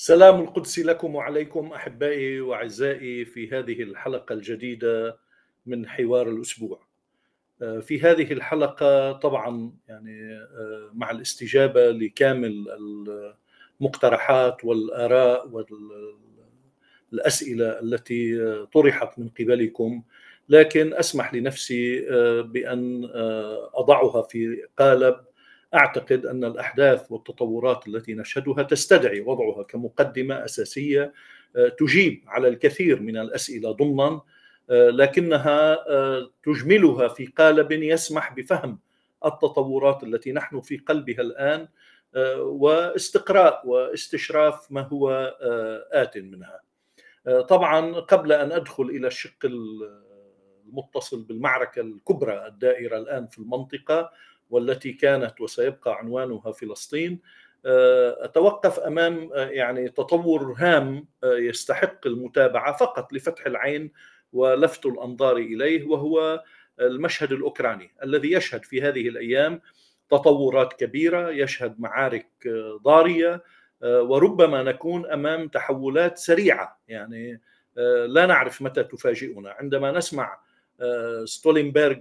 سلام القدس لكم وعليكم احبائي واعزائي في هذه الحلقه الجديده من حوار الاسبوع. آه، في هذه الحلقه طبعا يعني آه، مع الاستجابه لكامل المقترحات والاراء والاسئله التي طرحت من قبلكم لكن اسمح لنفسي آه، بان اضعها في قالب اعتقد ان الاحداث والتطورات التي نشهدها تستدعي وضعها كمقدمه اساسيه آه، تجيب على الكثير من الاسئله ضمنا آه، لكنها آه، تجملها في قالب يسمح بفهم التطورات التي نحن في قلبها الان واستقراء واستشراف ما هو ات منها. طبعا قبل ان ادخل الى الشق المتصل بالمعركه الكبرى الدائره الان في المنطقه والتي كانت وسيبقى عنوانها فلسطين آه، اتوقف امام آه، يعني تطور هام آه، يستحق المتابعه فقط لفتح العين ولفت الانظار اليه وهو المشهد الاوكراني الذي يشهد في هذه الايام تطورات كبيره يشهد معارك ضاريه وربما نكون امام تحولات سريعه يعني لا نعرف متى تفاجئنا عندما نسمع ستولينبرغ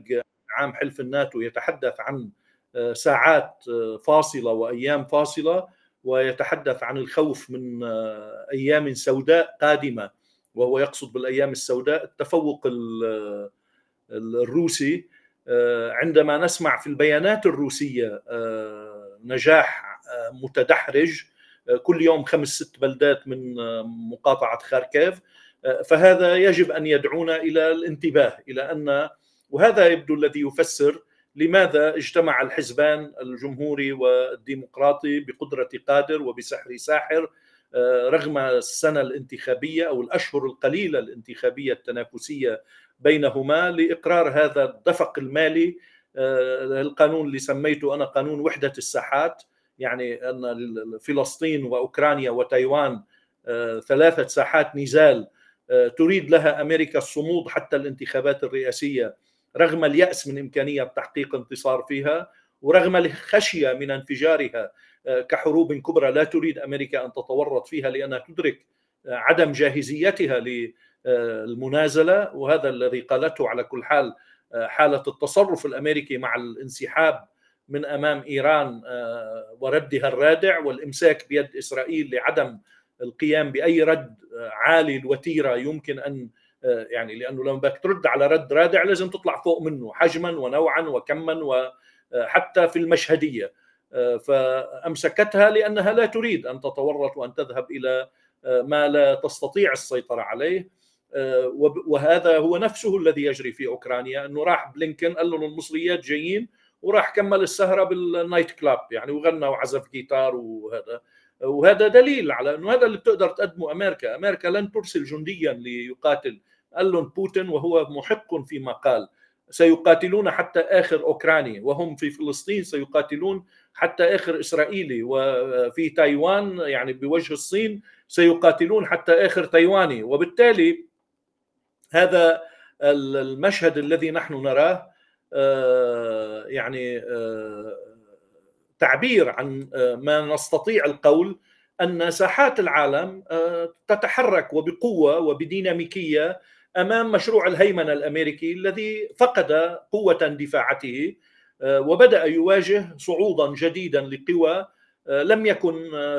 عام حلف الناتو يتحدث عن آه، ساعات آه، فاصله وايام فاصله ويتحدث عن الخوف من آه، ايام سوداء قادمه وهو يقصد بالايام السوداء التفوق الروسي عندما نسمع في البيانات الروسيه نجاح متدحرج كل يوم خمس ست بلدات من مقاطعه خاركيف فهذا يجب ان يدعونا الى الانتباه الى ان وهذا يبدو الذي يفسر لماذا اجتمع الحزبان الجمهوري والديمقراطي بقدرة قادر وبسحر ساحر آه، رغم السنة الانتخابية أو الأشهر القليلة الانتخابية التنافسية بينهما لإقرار هذا الدفق المالي آه، القانون اللي سميته أنا قانون وحدة الساحات يعني أن فلسطين وأوكرانيا وتايوان آه، ثلاثة ساحات نزال تريد لها أمريكا الصمود حتى الانتخابات الرئاسية رغم اليأس من إمكانية تحقيق انتصار فيها ورغم الخشية من انفجارها آه، كحروب كبرى لا تريد أمريكا أن تتورط فيها لأنها تدرك آه، عدم جاهزيتها للمنازلة آه، وهذا الذي قالته على كل حال حالة التصرف الأمريكي مع الانسحاب من امام ايران وردها الرادع والامساك بيد اسرائيل لعدم القيام باي رد عالي الوتيره يمكن ان آه، يعني لانه لما بدك ترد على رد رادع لازم تطلع فوق منه حجما ونوعا وكما وحتى آه، في المشهديه آه، فامسكتها لانها لا تريد ان تتورط وان تذهب الى ما لا تستطيع السيطره عليه وهذا هو نفسه الذي يجري في اوكرانيا انه راح بلينكن قال لهم المصريات جايين وراح كمل السهره بالنايت كلاب يعني وغنى وعزف جيتار وهذا وهذا دليل على انه هذا اللي بتقدر تقدمه امريكا، امريكا لن ترسل جنديا ليقاتل، قال لهم بوتين وهو محق فيما قال، سيقاتلون حتى اخر اوكراني وهم في فلسطين سيقاتلون حتى اخر اسرائيلي وفي تايوان يعني بوجه الصين سيقاتلون حتى اخر تايواني، وبالتالي هذا المشهد الذي نحن نراه آه، يعني آه، تعبير عن آه، ما نستطيع القول ان ساحات العالم آه، تتحرك وبقوه وبديناميكيه امام مشروع الهيمنه الامريكي الذي فقد قوه دفاعته آه، وبدا يواجه صعودا جديدا لقوى لم يكن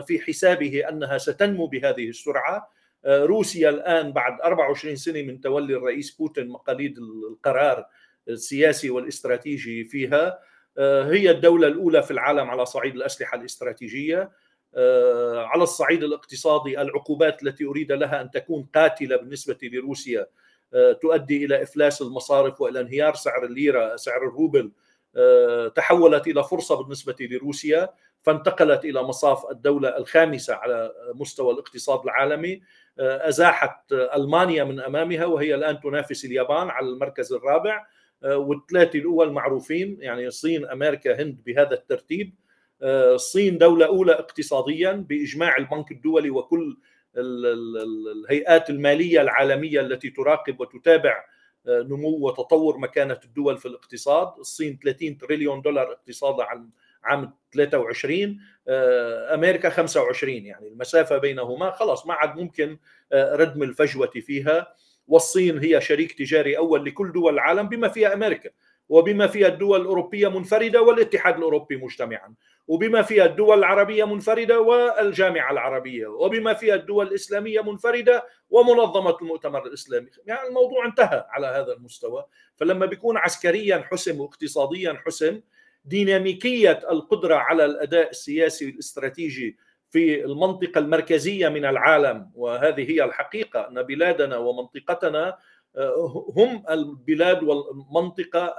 في حسابه انها ستنمو بهذه السرعه روسيا الان بعد 24 سنه من تولي الرئيس بوتين مقاليد القرار السياسي والاستراتيجي فيها آه، هي الدولة الأولى في العالم على صعيد الأسلحة الاستراتيجية آه، على الصعيد الاقتصادي العقوبات التي أريد لها أن تكون قاتلة بالنسبة لروسيا آه، تؤدي إلى إفلاس المصارف وإلى انهيار سعر الليرة سعر الروبل تحولت إلى فرصة بالنسبة لروسيا فانتقلت إلى مصاف الدولة الخامسة على مستوى الاقتصاد العالمي أزاحت ألمانيا من أمامها وهي الآن تنافس اليابان على المركز الرابع آه، والثلاثه الاول معروفين يعني الصين امريكا هند بهذا الترتيب الصين آه، دوله اولى اقتصاديا باجماع البنك الدولي وكل الهيئات الماليه العالميه التي تراقب وتتابع آه، نمو وتطور مكانه الدول في الاقتصاد، الصين 30 تريليون دولار اقتصادها عام 23 امريكا 25 يعني المسافه بينهما خلاص ما عاد ممكن ردم الفجوه فيها والصين هي شريك تجاري أول لكل دول العالم بما فيها أمريكا وبما فيها الدول الأوروبية منفردة والاتحاد الأوروبي مجتمعا وبما فيها الدول العربية منفردة والجامعة العربية وبما فيها الدول الإسلامية منفردة ومنظمة المؤتمر الإسلامي يعني الموضوع انتهى على هذا المستوى فلما بيكون عسكريا حسم واقتصاديا حسم ديناميكية القدرة على الأداء السياسي الاستراتيجي في المنطقة المركزية من العالم وهذه هي الحقيقة أن بلادنا ومنطقتنا آه، هم البلاد والمنطقة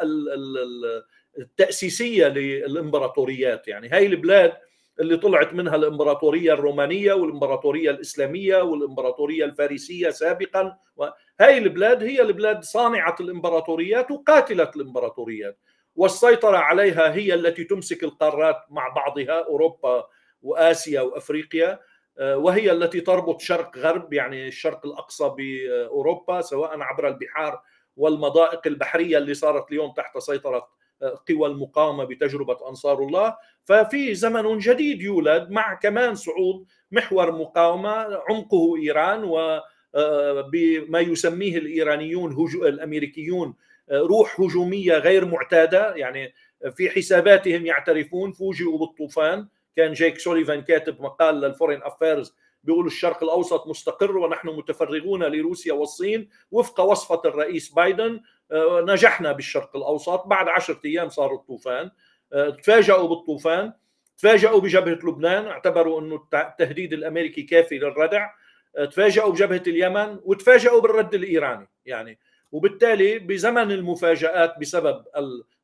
التأسيسية للإمبراطوريات يعني هاي البلاد اللي طلعت منها الإمبراطورية الرومانية والإمبراطورية الإسلامية والإمبراطورية الفارسية سابقا هاي البلاد هي البلاد صانعة الإمبراطوريات وقاتلة الإمبراطوريات والسيطرة عليها هي التي تمسك القارات مع بعضها أوروبا واسيا وافريقيا آه، وهي التي تربط شرق غرب يعني الشرق الاقصى باوروبا سواء عبر البحار والمضائق البحريه اللي صارت اليوم تحت سيطره آه، قوى المقاومه بتجربه انصار الله ففي زمن جديد يولد مع كمان صعود محور مقاومه عمقه ايران و آه، بما يسميه الايرانيون الامريكيون روح هجوميه غير معتاده يعني في حساباتهم يعترفون فوجئوا بالطوفان كان جيك سوليفان كاتب مقال للفورين افيرز بيقول الشرق الاوسط مستقر ونحن متفرغون لروسيا والصين وفق وصفه الرئيس بايدن آه، نجحنا بالشرق الاوسط بعد عشرة ايام صار الطوفان آه، تفاجؤوا بالطوفان تفاجؤوا بجبهه لبنان اعتبروا انه التهديد الامريكي كافي للردع آه، تفاجؤوا بجبهه اليمن وتفاجؤوا بالرد الايراني يعني وبالتالي بزمن المفاجآت بسبب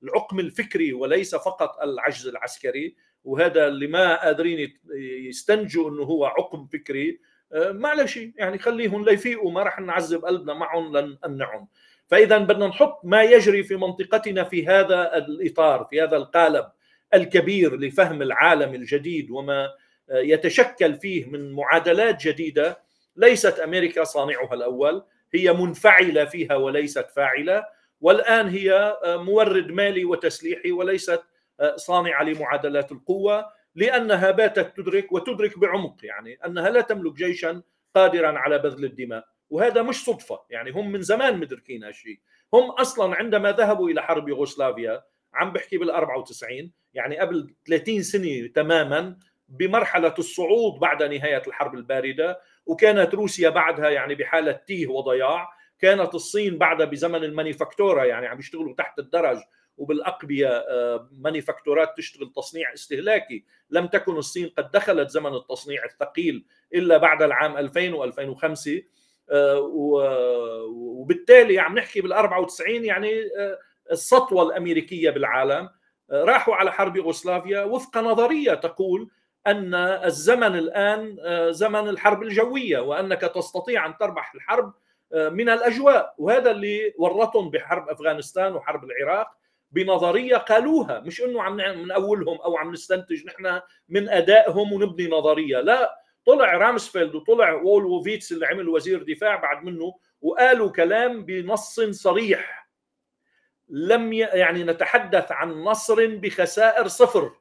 العقم الفكري وليس فقط العجز العسكري وهذا اللي ما قادرين يستنجوا انه هو عقم فكري آه، معلش يعني خليهم ليفيقوا ما راح نعذب قلبنا معهم لن فاذا بدنا نحط ما يجري في منطقتنا في هذا الاطار في هذا القالب الكبير لفهم العالم الجديد وما آه، يتشكل فيه من معادلات جديده ليست امريكا صانعها الاول هي منفعله فيها وليست فاعله والان هي آه، مورد مالي وتسليحي وليست آه، صانعه لمعادلات القوه لانها باتت تدرك وتدرك بعمق يعني انها لا تملك جيشا قادرا على بذل الدماء وهذا مش صدفه يعني هم من زمان مدركين هالشيء هم اصلا عندما ذهبوا الى حرب يوغوسلافيا عم بحكي بال 94 يعني قبل 30 سنه تماما بمرحله الصعود بعد نهايه الحرب البارده وكانت روسيا بعدها يعني بحاله تيه وضياع كانت الصين بعدها بزمن المانيفاكتورا يعني عم يشتغلوا تحت الدرج وبالاقبيه مانيفاكتورات آه، تشتغل تصنيع استهلاكي لم تكن الصين قد دخلت زمن التصنيع الثقيل الا بعد العام 2000 و2005 آه، وبالتالي عم نحكي بال94 يعني آه، السطوه الامريكيه بالعالم راحوا على حرب يوغوسلافيا وفق نظريه تقول ان الزمن الان زمن الحرب الجويه وانك تستطيع ان تربح الحرب من الاجواء وهذا اللي ورطهم بحرب افغانستان وحرب العراق بنظريه قالوها مش انه عم من اولهم او عم نستنتج نحن من ادائهم ونبني نظريه لا طلع رامسفيلد وطلع وولوفيتس اللي عمل وزير دفاع بعد منه وقالوا كلام بنص صريح لم يعني نتحدث عن نصر بخسائر صفر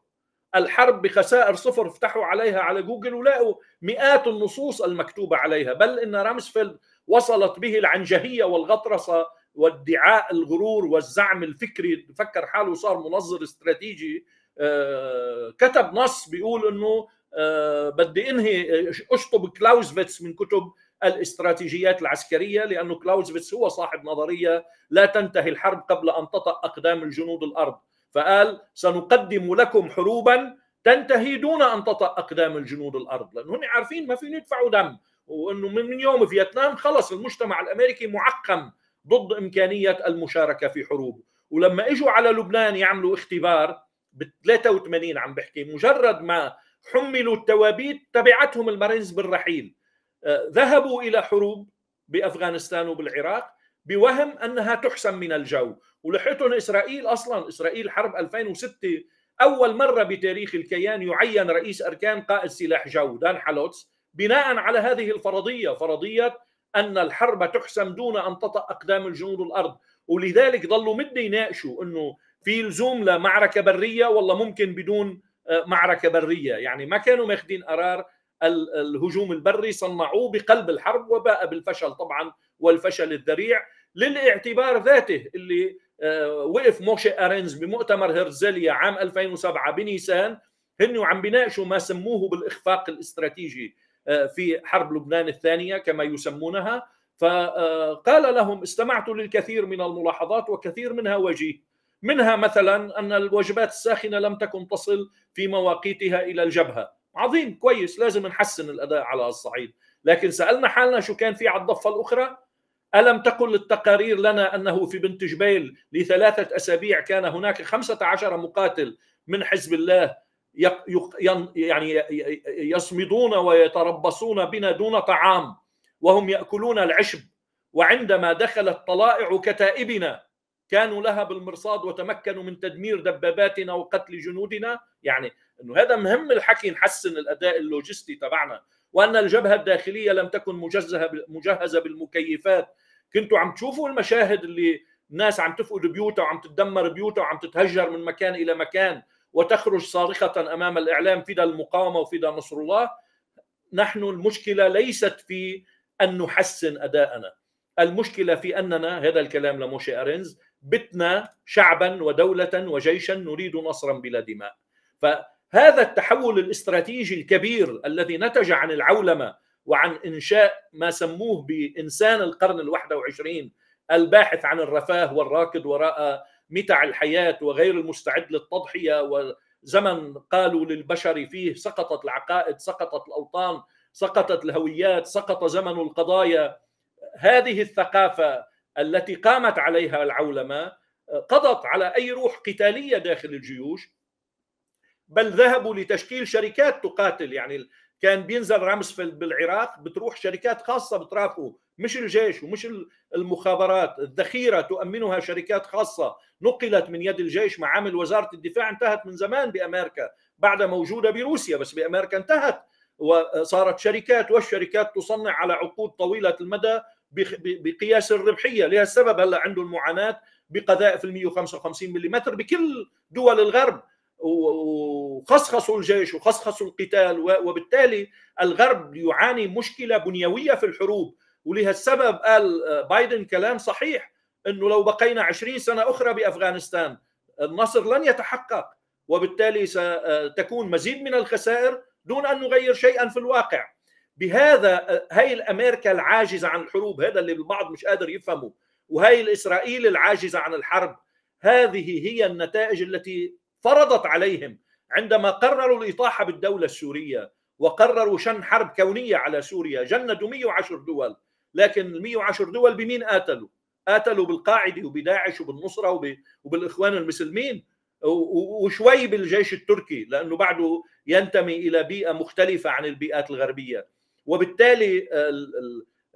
الحرب بخسائر صفر افتحوا عليها على جوجل ولقوا مئات النصوص المكتوبة عليها بل إن رامسفيلد وصلت به العنجهية والغطرسة وادعاء الغرور والزعم الفكري فكر حاله صار منظر استراتيجي آه، كتب نص بيقول انه آه، بدي انهي اشطب كلاوزفيتس من كتب الاستراتيجيات العسكريه لانه كلاوزفيتس هو صاحب نظريه لا تنتهي الحرب قبل ان تطأ اقدام الجنود الارض فقال سنقدم لكم حروبا تنتهي دون ان تطأ اقدام الجنود الارض لانه هم عارفين ما فين يدفعوا دم وانه من يوم فيتنام خلص المجتمع الامريكي معقم ضد إمكانية المشاركة في حروب ولما إجوا على لبنان يعملوا اختبار ب 83 عم بحكي مجرد ما حملوا التوابيت تبعتهم المارينز بالرحيل آه، ذهبوا إلى حروب بأفغانستان وبالعراق بوهم أنها تحسم من الجو ولحقتهم إسرائيل أصلا إسرائيل حرب 2006 أول مرة بتاريخ الكيان يعين رئيس أركان قائد سلاح جو دان حالوتس بناء على هذه الفرضية فرضية ان الحرب تحسم دون ان تطأ اقدام الجنود الارض ولذلك ضلوا مده يناقشوا انه في لزوم لمعركه بريه ولا ممكن بدون آه، معركه بريه يعني ما كانوا ماخذين قرار الهجوم البري صنعوه بقلب الحرب وباء بالفشل طبعا والفشل الذريع للاعتبار ذاته اللي آه، وقف موشي ارينز بمؤتمر هرزليا عام 2007 بنيسان هن عم بيناقشوا ما سموه بالاخفاق الاستراتيجي آه، في حرب لبنان الثانيه كما يسمونها فقال لهم استمعت للكثير من الملاحظات وكثير منها وجيه منها مثلا ان الوجبات الساخنه لم تكن تصل في مواقيتها الى الجبهه عظيم كويس لازم نحسن الاداء على الصعيد لكن سالنا حالنا شو كان في على الضفه الاخرى ألم تقل التقارير لنا أنه في بنت جبيل لثلاثة أسابيع كان هناك خمسة عشر مقاتل من حزب الله يعني يصمدون ويتربصون بنا دون طعام وهم ياكلون العشب وعندما دخلت طلائع كتائبنا كانوا لها بالمرصاد وتمكنوا من تدمير دباباتنا وقتل جنودنا يعني انه هذا مهم الحكي نحسن الاداء اللوجستي تبعنا وان الجبهه الداخليه لم تكن مجهزه مجهزه بالمكيفات كنتوا عم تشوفوا المشاهد اللي الناس عم تفقد بيوتها وعم تتدمر بيوتها وعم تتهجر من مكان الى مكان وتخرج صارخة أمام الإعلام فدى المقاومة وفدى نصر الله نحن المشكلة ليست في أن نحسن أداءنا المشكلة في أننا هذا الكلام لموشي أرينز بتنا شعبا ودولة وجيشا نريد نصرا بلا دماء فهذا التحول الاستراتيجي الكبير الذي نتج عن العولمة وعن إنشاء ما سموه بإنسان القرن الواحد وعشرين الباحث عن الرفاه والراكد وراء متع الحياه وغير المستعد للتضحيه وزمن قالوا للبشر فيه سقطت العقائد سقطت الاوطان سقطت الهويات سقط زمن القضايا هذه الثقافه التي قامت عليها العولمه قضت على اي روح قتاليه داخل الجيوش بل ذهبوا لتشكيل شركات تقاتل يعني كان بينزل رامسفيلد بالعراق بتروح شركات خاصه بترافقه مش الجيش ومش المخابرات الذخيرة تؤمنها شركات خاصة نقلت من يد الجيش معامل وزارة الدفاع انتهت من زمان بأمريكا بعد موجودة بروسيا بس بأمريكا انتهت وصارت شركات والشركات تصنع على عقود طويلة المدى بقياس الربحية لهذا السبب هلأ عنده المعاناة بقذائف ال 155 ملم بكل دول الغرب وخصخصوا الجيش وخصخصوا القتال وبالتالي الغرب يعاني مشكلة بنيوية في الحروب ولهالسبب قال آه، بايدن كلام صحيح انه لو بقينا 20 سنه اخرى بافغانستان النصر لن يتحقق وبالتالي ستكون آه، مزيد من الخسائر دون ان نغير شيئا في الواقع بهذا آه، هي الامريكا العاجزه عن الحروب هذا اللي البعض مش قادر يفهمه وهي الاسرائيل العاجزه عن الحرب هذه هي النتائج التي فرضت عليهم عندما قرروا الاطاحه بالدوله السوريه وقرروا شن حرب كونيه على سوريا جندوا 110 دول لكن ال 110 دول بمين قاتلوا؟ قاتلوا بالقاعده وبداعش وبالنصره وب... وبالاخوان المسلمين وشوي بالجيش التركي لانه بعده ينتمي الى بيئه مختلفه عن البيئات الغربيه وبالتالي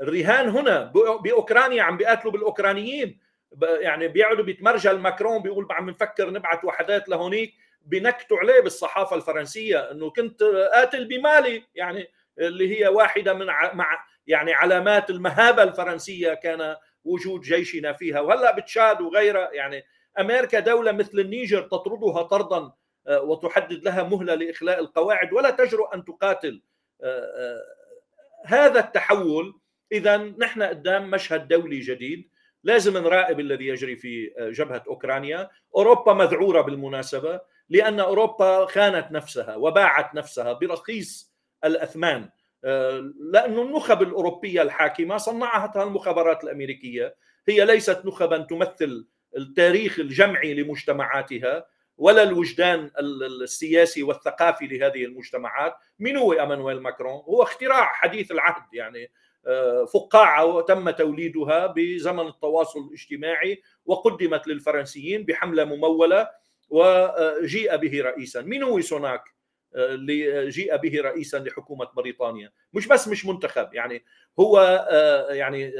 الرهان هنا باوكرانيا عم بيقاتلوا بالاوكرانيين يعني بيقعدوا بيتمرجل ماكرون بيقول عم بنفكر نبعث وحدات لهونيك بنكتوا عليه بالصحافه الفرنسيه انه كنت قاتل بمالي يعني اللي هي واحده من مع يعني علامات المهابه الفرنسيه كان وجود جيشنا فيها وهلا بتشاد وغيرها يعني امريكا دوله مثل النيجر تطردها طردا آه، وتحدد لها مهله لاخلاء القواعد ولا تجرؤ ان تقاتل آه، آه، هذا التحول اذا نحن قدام مشهد دولي جديد لازم نراقب الذي يجري في جبهه اوكرانيا، اوروبا مذعوره بالمناسبه لان اوروبا خانت نفسها وباعت نفسها برخيص الاثمان آه، لأن النخب الأوروبية الحاكمة صنعتها المخابرات الأمريكية هي ليست نخبا تمثل التاريخ الجمعي لمجتمعاتها ولا الوجدان السياسي والثقافي لهذه المجتمعات من هو أمانويل ماكرون هو اختراع حديث العهد يعني آه، فقاعة تم توليدها بزمن التواصل الاجتماعي وقدمت للفرنسيين بحملة ممولة وجيء به رئيسا من هو سوناك اللي جيء به رئيسا لحكومه بريطانيا مش بس مش منتخب يعني هو آه، يعني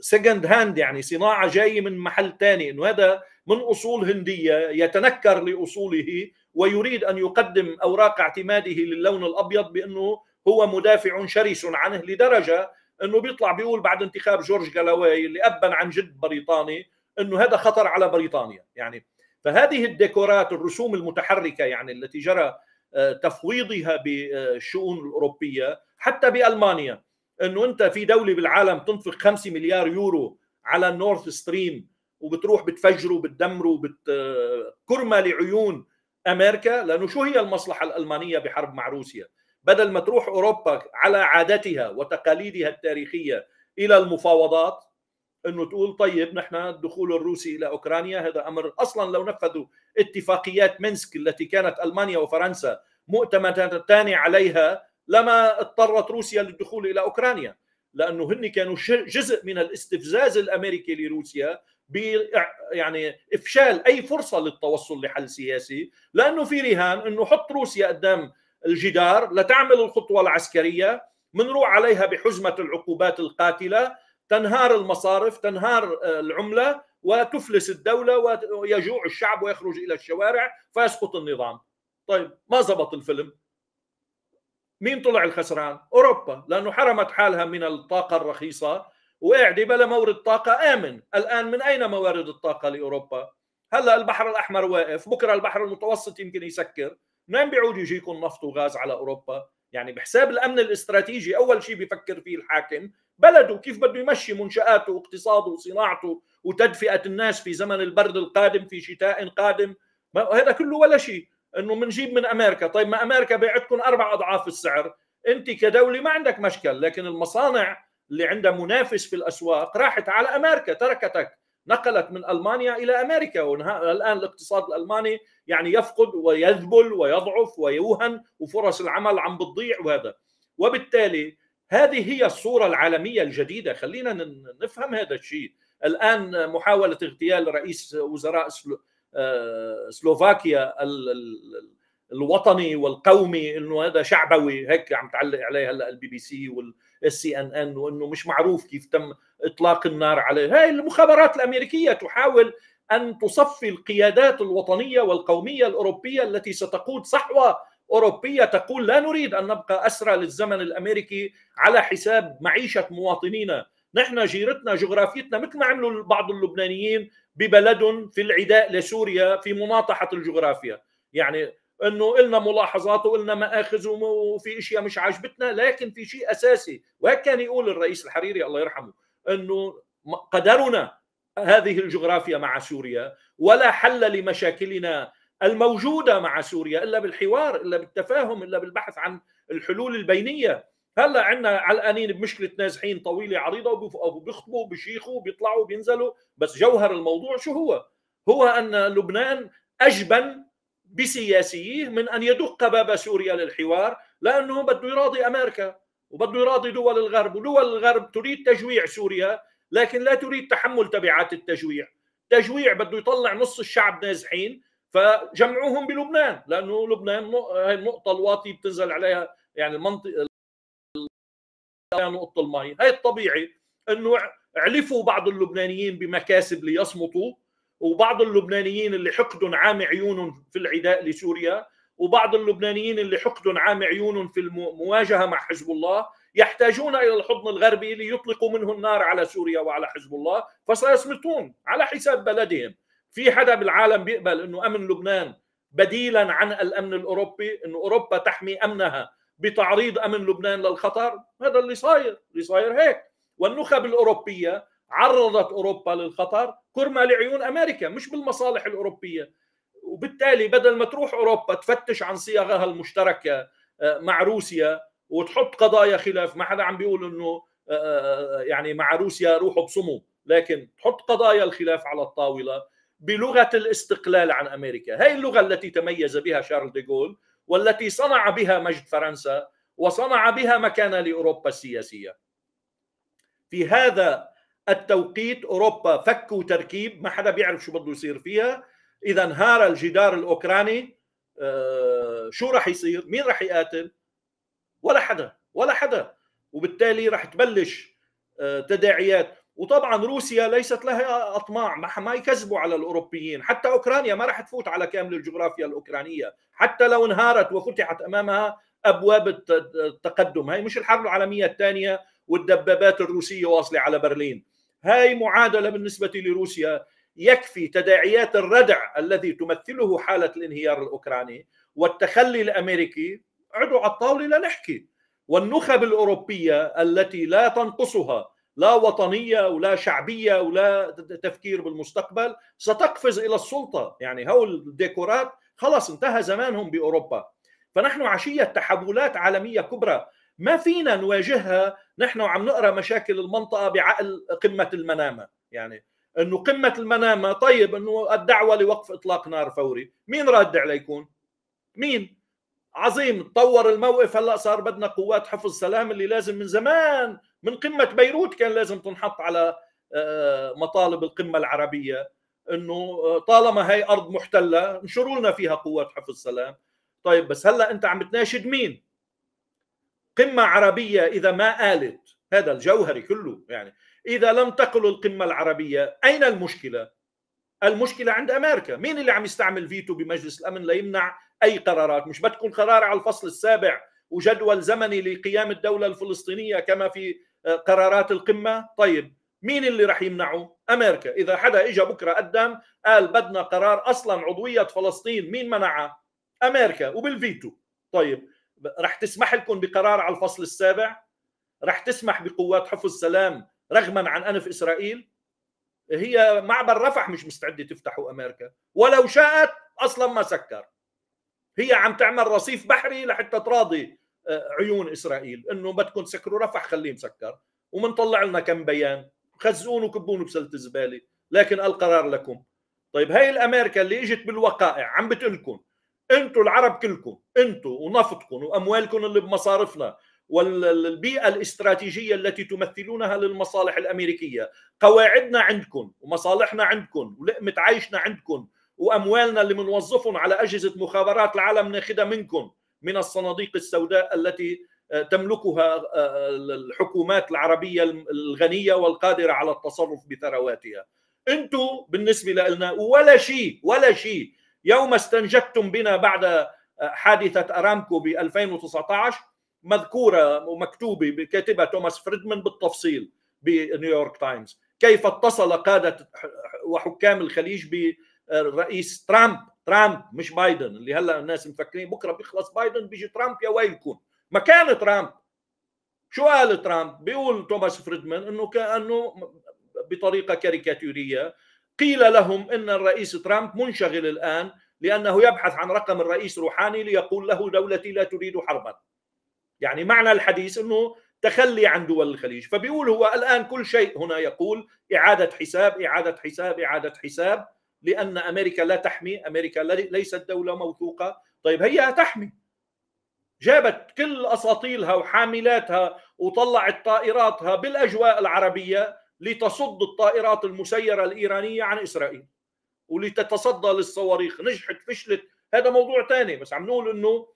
سكند آه، هاند آه، يعني صناعه جاي من محل ثاني انه هذا من اصول هنديه يتنكر لاصوله ويريد ان يقدم اوراق اعتماده للون الابيض بانه هو مدافع شرس عنه لدرجه انه بيطلع بيقول بعد انتخاب جورج جالاوي اللي ابا عن جد بريطاني انه هذا خطر على بريطانيا يعني فهذه الديكورات الرسوم المتحركه يعني التي جرى آه، تفويضها بالشؤون الاوروبيه حتى بالمانيا انه انت في دوله بالعالم تنفق 5 مليار يورو على النورث ستريم وبتروح بتفجره وبتدمره وبت آه، كرمه لعيون امريكا لانه شو هي المصلحه الالمانيه بحرب مع روسيا؟ بدل ما تروح اوروبا على عادتها وتقاليدها التاريخيه الى المفاوضات انه تقول طيب نحن الدخول الروسي الى اوكرانيا هذا امر اصلا لو نفذوا اتفاقيات منسك التي كانت المانيا وفرنسا مؤتمتان عليها لما اضطرت روسيا للدخول الى اوكرانيا لانه هن كانوا جزء من الاستفزاز الامريكي لروسيا ب يعني افشال اي فرصه للتوصل لحل سياسي لانه في رهان انه حط روسيا قدام الجدار لتعمل الخطوه العسكريه منروح عليها بحزمه العقوبات القاتله تنهار المصارف تنهار آه، العمله وتفلس الدوله ويجوع الشعب ويخرج الى الشوارع فيسقط النظام طيب ما زبط الفيلم مين طلع الخسران اوروبا لانه حرمت حالها من الطاقه الرخيصه وقاعده بلا مورد طاقه امن الان من اين موارد الطاقه لاوروبا هلا البحر الاحمر واقف بكره البحر المتوسط يمكن يسكر منين بيعود يجيكم نفط وغاز على اوروبا يعني بحساب الامن الاستراتيجي اول شيء بيفكر فيه الحاكم بلده كيف بده يمشي منشاته واقتصاده وصناعته وتدفئه الناس في زمن البرد القادم في شتاء قادم هذا كله ولا شيء انه بنجيب من امريكا طيب ما امريكا بيعتكم اربع اضعاف السعر انت كدوله ما عندك مشكل لكن المصانع اللي عندها منافس في الاسواق راحت على امريكا تركتك نقلت من المانيا الى امريكا والان الاقتصاد الالماني يعني يفقد ويذبل ويضعف ويوهن وفرص العمل عم بتضيع وهذا وبالتالي هذه هي الصورة العالمية الجديدة خلينا نفهم هذا الشيء الآن محاولة اغتيال رئيس وزراء آه، سلوفاكيا الوطني والقومي انه هذا شعبوي هيك عم تعلق عليه هلا البي بي سي والسي ان ان وانه مش معروف كيف تم اطلاق النار عليه هاي المخابرات الامريكيه تحاول ان تصفي القيادات الوطنيه والقوميه الاوروبيه التي ستقود صحوه اوروبيه تقول لا نريد ان نبقى اسرى للزمن الامريكي على حساب معيشه مواطنينا، نحن جيرتنا جغرافيتنا مثل ما عملوا بعض اللبنانيين ببلدهم في العداء لسوريا في مناطحه الجغرافيا، يعني انه قلنا ملاحظات وقلنا ماخذ وفي اشياء مش عاجبتنا لكن في شيء اساسي وهيك كان يقول الرئيس الحريري الله يرحمه انه قدرنا هذه الجغرافيا مع سوريا ولا حل لمشاكلنا الموجوده مع سوريا الا بالحوار الا بالتفاهم الا بالبحث عن الحلول البينيه هلا عندنا علقانين بمشكله نازحين طويله عريضه وبيخطبوا بيشيخوا بيطلعوا بينزلوا بس جوهر الموضوع شو هو؟ هو ان لبنان اجبن بسياسيه من ان يدق باب سوريا للحوار لانه بده يراضي امريكا وبده يراضي دول الغرب ودول الغرب تريد تجويع سوريا لكن لا تريد تحمل تبعات التجويع تجويع بده يطلع نص الشعب نازحين فجمعوهم بلبنان لانه لبنان هي النقطه الواطي بتنزل عليها يعني المنطقه نقطه المي هي الطبيعي انه علفوا بعض اللبنانيين بمكاسب ليصمتوا وبعض اللبنانيين اللي حقد عام عيون في العداء لسوريا وبعض اللبنانيين اللي حقد عام عيون في المواجهه مع حزب الله يحتاجون الى الحضن الغربي ليطلقوا منه النار على سوريا وعلى حزب الله فسيصمتون على حساب بلدهم في حدا بالعالم بيقبل انه امن لبنان بديلا عن الامن الاوروبي انه اوروبا تحمي امنها بتعريض امن لبنان للخطر هذا اللي صاير اللي صاير هيك والنخب الاوروبيه عرضت اوروبا للخطر كرمى لعيون امريكا مش بالمصالح الاوروبيه وبالتالي بدل ما تروح اوروبا تفتش عن صياغها المشتركه آه، مع روسيا وتحط قضايا خلاف ما حدا عم بيقول انه آه، آه، آه، يعني مع روسيا روحوا بصموا لكن تحط قضايا الخلاف على الطاوله بلغه الاستقلال عن امريكا هي اللغه التي تميز بها شارل ديغول والتي صنع بها مجد فرنسا وصنع بها مكانه لاوروبا السياسيه في هذا التوقيت اوروبا فك وتركيب ما حدا بيعرف شو بده يصير فيها اذا انهار الجدار الاوكراني شو راح يصير مين راح يقاتل ولا حدا ولا حدا وبالتالي رح تبلش آه، تداعيات وطبعا روسيا ليست لها اطماع ما ما يكذبوا على الاوروبيين حتى اوكرانيا ما راح تفوت على كامل الجغرافيا الاوكرانيه حتى لو انهارت وفتحت امامها ابواب التقدم هاي مش الحرب العالميه الثانيه والدبابات الروسيه واصله على برلين هاي معادله بالنسبه لروسيا يكفي تداعيات الردع الذي تمثله حاله الانهيار الاوكراني والتخلي الامريكي اقعدوا على الطاوله لنحكي والنخب الاوروبيه التي لا تنقصها لا وطنيه ولا شعبيه ولا تفكير بالمستقبل ستقفز الى السلطه يعني هول الديكورات خلص انتهى زمانهم باوروبا فنحن عشيه تحولات عالميه كبرى ما فينا نواجهها نحن عم نقرا مشاكل المنطقه بعقل قمه المنامه يعني انه قمه المنامه طيب انه الدعوه لوقف اطلاق نار فوري مين رد عليكم مين عظيم تطور الموقف هلا صار بدنا قوات حفظ سلام اللي لازم من زمان من قمه بيروت كان لازم تنحط على آه، مطالب القمه العربيه انه آه، طالما هي ارض محتله انشروا لنا فيها قوات حفظ سلام طيب بس هلا انت عم تناشد مين قمه عربيه اذا ما قالت هذا الجوهري كله يعني اذا لم تقل القمه العربيه اين المشكله المشكله عند امريكا مين اللي عم يستعمل فيتو بمجلس الامن ليمنع اي قرارات مش بدكم قرار على الفصل السابع وجدول زمني لقيام الدوله الفلسطينيه كما في آه، قرارات القمه طيب مين اللي رح يمنعه امريكا اذا حدا اجى بكره قدم قال بدنا قرار اصلا عضويه فلسطين مين منعه امريكا وبالفيتو طيب رح تسمح لكم بقرار على الفصل السابع رح تسمح بقوات حفظ السلام رغما عن انف اسرائيل هي معبر رفح مش مستعده تفتحه امريكا ولو شاءت اصلا ما سكر هي عم تعمل رصيف بحري لحتى تراضي آه، عيون اسرائيل انه بدكم تسكروا رفح خليه مسكر ومنطلع لنا كم بيان خزون وكبون بسله الزباله لكن القرار لكم طيب هاي الامريكا اللي اجت بالوقائع عم بتقلكم انتوا العرب كلكم انتوا ونفطكم واموالكم اللي بمصارفنا والبيئة الاستراتيجية التي تمثلونها للمصالح الأمريكية قواعدنا عندكم ومصالحنا عندكم ولقمة عيشنا عندكم وأموالنا اللي بنوظفهم على أجهزة مخابرات العالم ناخذها منكم من الصناديق السوداء التي آه، تملكها آه، آه، الحكومات العربية الغنية والقادرة على التصرف بثرواتها أنتم بالنسبة لنا ولا شيء ولا شيء يوم استنجدتم بنا بعد حادثة أرامكو ب 2019 مذكوره ومكتوبه بكاتبها توماس فريدمان بالتفصيل بنيويورك تايمز كيف اتصل قاده وحكام الخليج بالرئيس ترامب ترامب مش بايدن اللي هلا الناس مفكرين بكره بيخلص بايدن بيجي ترامب يا ويلكم مكان ترامب شو قال ترامب بيقول توماس فريدمان انه كانه بطريقه كاريكاتوريه قيل لهم ان الرئيس ترامب منشغل الان لانه يبحث عن رقم الرئيس روحاني ليقول له دولتي لا تريد حربا يعني معنى الحديث انه تخلي عن دول الخليج فبيقول هو الان كل شيء هنا يقول اعاده حساب اعاده حساب اعاده حساب لان امريكا لا تحمي امريكا ليست دوله موثوقه طيب هي تحمي جابت كل اساطيلها وحاملاتها وطلعت طائراتها بالاجواء العربيه لتصد الطائرات المسيره الايرانيه عن اسرائيل ولتتصدى للصواريخ نجحت فشلت هذا موضوع ثاني بس عم نقول انه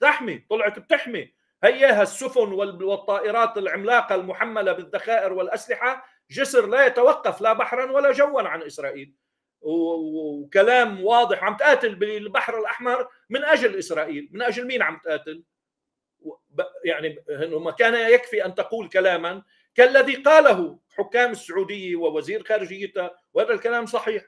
تحمي طلعت بتحمي هيها السفن والطائرات العملاقة المحملة بالذخائر والأسلحة جسر لا يتوقف لا بحرا ولا جوا عن إسرائيل وكلام واضح عم تقاتل بالبحر الأحمر من أجل إسرائيل من أجل مين عم تقاتل يعني ما كان يكفي أن تقول كلاما كالذي قاله حكام السعودية ووزير خارجيتها وهذا الكلام صحيح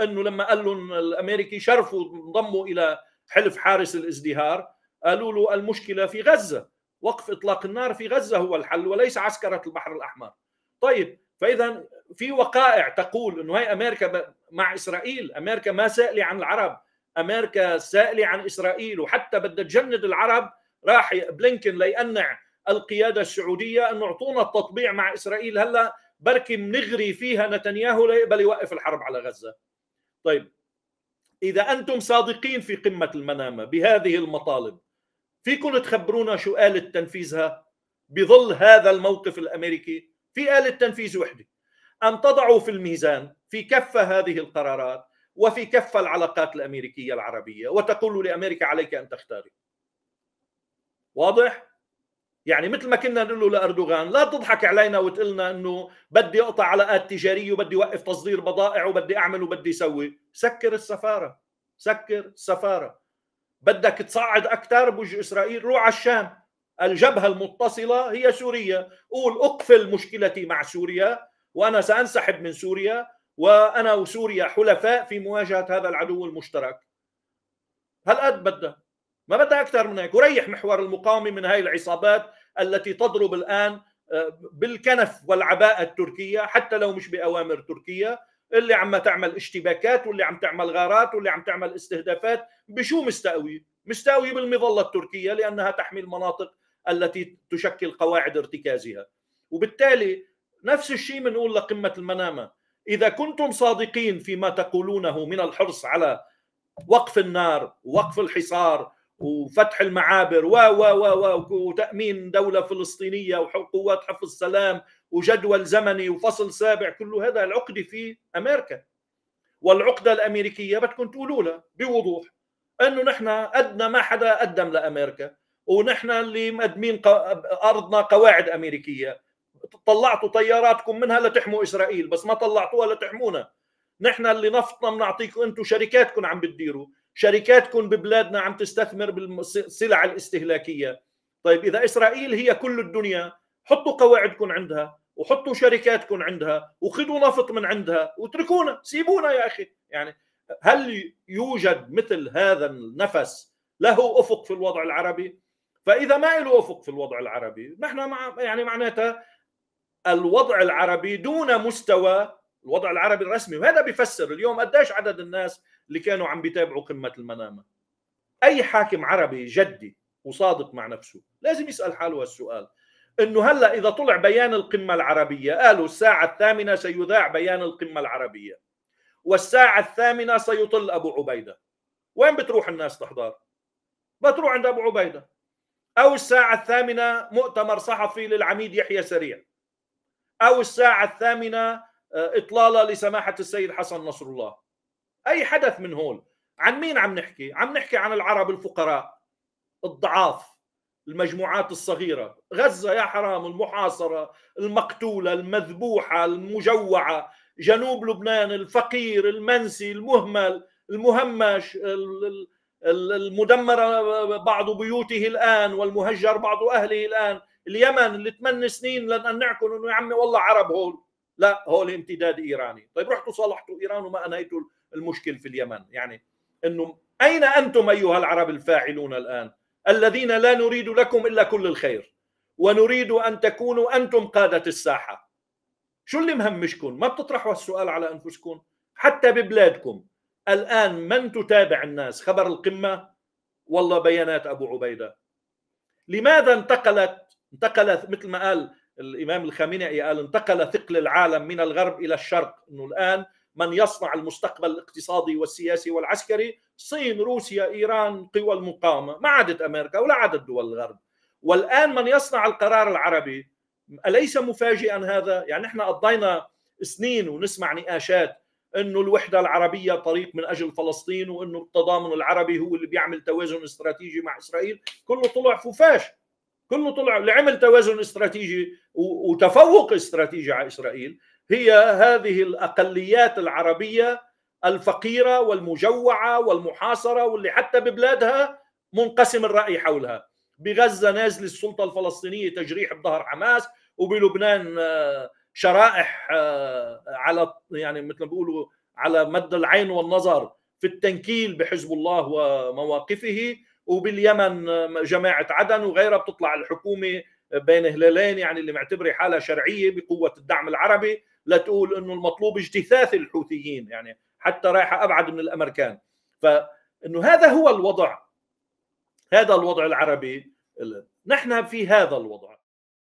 أنه لما قال لهم الأمريكي شرفوا انضموا إلى حلف حارس الازدهار قالوا له المشكلة في غزة وقف اطلاق النار في غزه هو الحل وليس عسكره البحر الاحمر. طيب فاذا في وقائع تقول انه هي امريكا مع اسرائيل، امريكا ما سائله عن العرب، امريكا سائله عن اسرائيل وحتى بدها تجند العرب راح بلينكن ليقنع القياده السعوديه انه اعطونا التطبيع مع اسرائيل هلا بركي منغري فيها نتنياهو ليقبل يوقف الحرب على غزه. طيب اذا انتم صادقين في قمه المنامه بهذه المطالب فيكم تخبرونا شو آلة تنفيذها بظل هذا الموقف الأمريكي في آلة تنفيذ وحدة أن تضعوا في الميزان في كفة هذه القرارات وفي كفة العلاقات الأمريكية العربية وتقول لأمريكا عليك أن تختاري واضح؟ يعني مثل ما كنا نقول لاردوغان لا تضحك علينا وتقلنا انه بدي اقطع علاقات تجاريه وبدي اوقف تصدير بضائع وبدي اعمل وبدي اسوي، سكر السفاره، سكر السفاره، بدك تصعد اكثر بوج اسرائيل روح على الشام الجبهه المتصله هي سوريا قول اقفل مشكلتي مع سوريا وانا سانسحب من سوريا وانا وسوريا حلفاء في مواجهه هذا العدو المشترك هالقد بدها ما بدها اكثر من هيك وريح محور المقاومه من هاي العصابات التي تضرب الان آه، بالكنف والعباءه التركيه حتى لو مش باوامر تركيه اللي عم تعمل اشتباكات واللي عم تعمل غارات واللي عم تعمل استهدافات بشو مستاوي مستاوي بالمظله التركيه لانها تحمي المناطق التي تشكل قواعد ارتكازها وبالتالي نفس الشيء بنقول لقمه المنامه اذا كنتم صادقين فيما تقولونه من الحرص على وقف النار وقف الحصار وفتح المعابر و و و و وتامين دوله فلسطينيه وقوات حفظ السلام وجدول زمني وفصل سابع كل هذا العقد في امريكا والعقده الامريكيه بدكم تقولوا لها بوضوح انه نحن ادنى ما حدا قدم لامريكا ونحن اللي مقدمين ارضنا قواعد امريكيه طلعتوا طياراتكم منها لتحموا اسرائيل بس ما طلعتوها لتحمونا نحن اللي نفطنا بنعطيكم انتم شركاتكم عم بتديروا شركاتكم ببلادنا عم تستثمر بالسلع الاستهلاكيه طيب اذا اسرائيل هي كل الدنيا حطوا قواعدكم عندها وحطوا شركاتكم عندها وخذوا نفط من عندها واتركونا سيبونا يا اخي يعني هل يوجد مثل هذا النفس له افق في الوضع العربي؟ فاذا ما له افق في الوضع العربي نحن مع يعني معناتها الوضع العربي دون مستوى الوضع العربي الرسمي وهذا بيفسر اليوم قديش عدد الناس اللي كانوا عم بيتابعوا قمه المنامه اي حاكم عربي جدي وصادق مع نفسه لازم يسال حاله هالسؤال انه هلا اذا طلع بيان القمه العربيه قالوا الساعه الثامنه سيذاع بيان القمه العربيه والساعه الثامنه سيطل ابو عبيده وين بتروح الناس تحضر بتروح عند ابو عبيده او الساعه الثامنه مؤتمر صحفي للعميد يحيى سريع او الساعه الثامنه آه، اطلاله لسماحه السيد حسن نصر الله اي حدث من هول عن مين عم نحكي عم نحكي عن العرب الفقراء الضعاف المجموعات الصغيرة غزة يا حرام المحاصرة المقتولة المذبوحة المجوعة جنوب لبنان الفقير المنسي المهمل المهمش المدمر بعض بيوته الآن والمهجر بعض أهله الآن اليمن اللي 8 سنين لن نعكن انه يا عمي والله عرب هول لا هول امتداد ايراني طيب رحتوا صلحتوا ايران وما انهيتوا المشكل في اليمن يعني انه اين انتم ايها العرب الفاعلون الان الذين لا نريد لكم الا كل الخير ونريد ان تكونوا انتم قاده الساحه شو اللي مهمشكم ما بتطرحوا السؤال على انفسكم حتى ببلادكم الان من تتابع الناس خبر القمه والله بيانات ابو عبيده لماذا انتقلت انتقل مثل ما قال الامام الخامنئي قال انتقل ثقل العالم من الغرب الى الشرق انه الان من يصنع المستقبل الاقتصادي والسياسي والعسكري صين روسيا إيران قوى المقاومة ما عادت أمريكا ولا عادت دول الغرب والآن من يصنع القرار العربي أليس مفاجئا هذا يعني نحن قضينا سنين ونسمع نقاشات انه الوحده العربيه طريق من اجل فلسطين وانه التضامن العربي هو اللي بيعمل توازن استراتيجي مع اسرائيل كله طلع فوفاش كله طلع اللي عمل توازن استراتيجي وتفوق استراتيجي على اسرائيل هي هذه الاقليات العربيه الفقيره والمجوعه والمحاصره واللي حتى ببلادها منقسم الراي حولها بغزه نازل السلطه الفلسطينيه تجريح بظهر حماس وبلبنان آه، شرائح آه، على يعني مثل ما بيقولوا على مد العين والنظر في التنكيل بحزب الله ومواقفه وباليمن آه، جماعه عدن وغيرها بتطلع الحكومه بين هلالين يعني اللي معتبره حالها شرعيه بقوه الدعم العربي لتقول انه المطلوب اجتثاث الحوثيين يعني حتى رايحه ابعد من الامريكان فانه هذا هو الوضع هذا الوضع العربي نحن في هذا الوضع